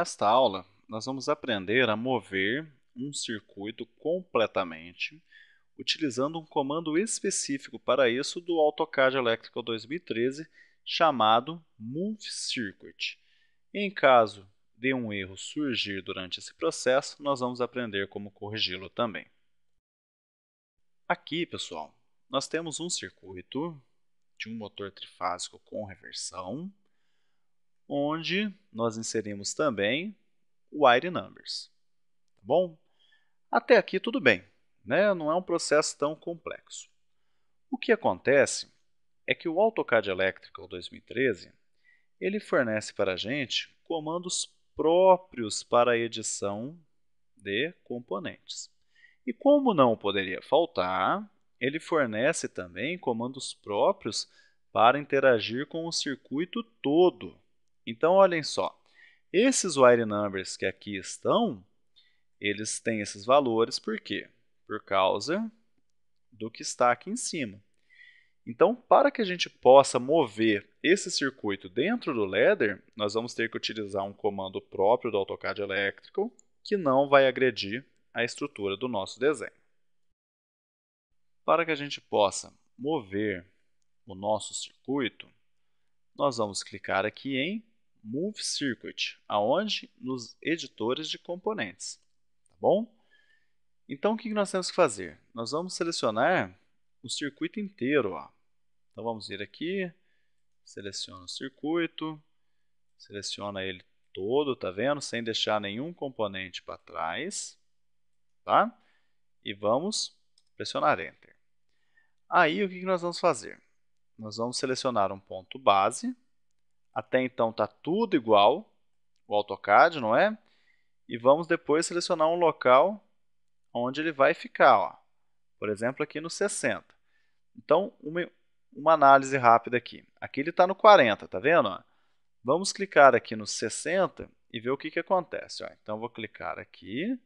Nesta aula, nós vamos aprender a mover um circuito completamente utilizando um comando específico para isso do AutoCAD Electrical 2013 chamado Move Circuit. Em caso de um erro surgir durante esse processo, nós vamos aprender como corrigi-lo também. Aqui, pessoal, nós temos um circuito de um motor trifásico com reversão onde nós inserimos também wire numbers. Tá bom? Até aqui tudo bem, né? não é um processo tão complexo. O que acontece é que o AutoCAD Electrical 2013 ele fornece para a gente comandos próprios para a edição de componentes. E como não poderia faltar, ele fornece também comandos próprios para interagir com o circuito todo então, olhem só. Esses wire numbers que aqui estão, eles têm esses valores por quê? Por causa do que está aqui em cima. Então, para que a gente possa mover esse circuito dentro do ladder, nós vamos ter que utilizar um comando próprio do AutoCAD Electrical, que não vai agredir a estrutura do nosso desenho. Para que a gente possa mover o nosso circuito, nós vamos clicar aqui em Move Circuit, aonde? Nos editores de componentes, tá bom? Então, o que nós temos que fazer? Nós vamos selecionar o circuito inteiro. Ó. Então, vamos vir aqui, seleciona o circuito, seleciona ele todo, tá vendo? Sem deixar nenhum componente para trás, tá? E vamos pressionar Enter. Aí, o que nós vamos fazer? Nós vamos selecionar um ponto base, até então está tudo igual, o AutoCAD, não é? E vamos depois selecionar um local onde ele vai ficar. Ó. Por exemplo, aqui no 60. Então, uma, uma análise rápida aqui. Aqui ele está no 40, tá vendo? Vamos clicar aqui no 60 e ver o que, que acontece. Ó. Então, vou clicar aqui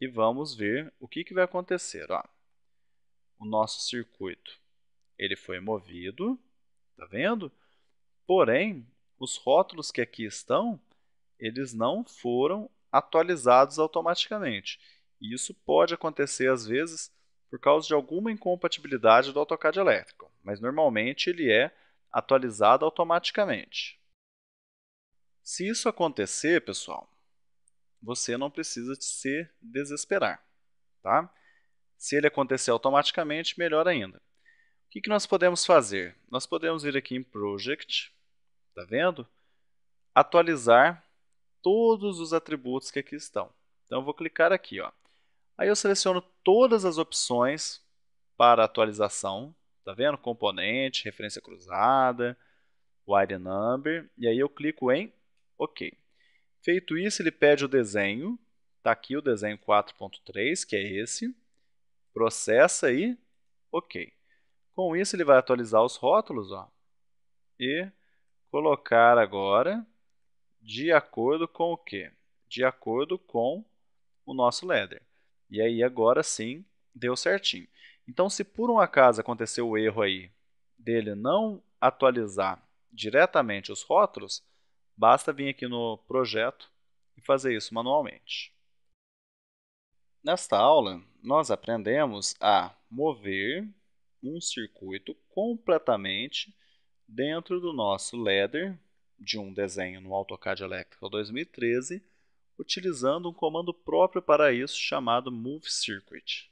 e vamos ver o que, que vai acontecer. Ó. O nosso circuito ele foi movido, tá vendo? Porém, os rótulos que aqui estão, eles não foram atualizados automaticamente. E isso pode acontecer às vezes por causa de alguma incompatibilidade do AutoCAD elétrico, mas normalmente ele é atualizado automaticamente. Se isso acontecer, pessoal, você não precisa se desesperar. Tá? Se ele acontecer automaticamente, melhor ainda. O que, que nós podemos fazer? Nós podemos ir aqui em Project, está vendo? Atualizar todos os atributos que aqui estão. Então eu vou clicar aqui, ó. Aí eu seleciono todas as opções para atualização, tá vendo? Componente, referência cruzada, wide number, e aí eu clico em OK. Feito isso, ele pede o desenho, tá aqui o desenho 4.3, que é esse. Processa e OK. Com isso, ele vai atualizar os rótulos, ó. E colocar agora de acordo com o que? De acordo com o nosso ladder. E aí agora sim deu certinho. Então, se por um acaso aconteceu o erro aí dele não atualizar diretamente os rótulos, basta vir aqui no projeto e fazer isso manualmente. Nesta aula, nós aprendemos a mover um circuito completamente dentro do nosso leder de um desenho no AutoCAD Electrical 2013, utilizando um comando próprio para isso chamado Move Circuit.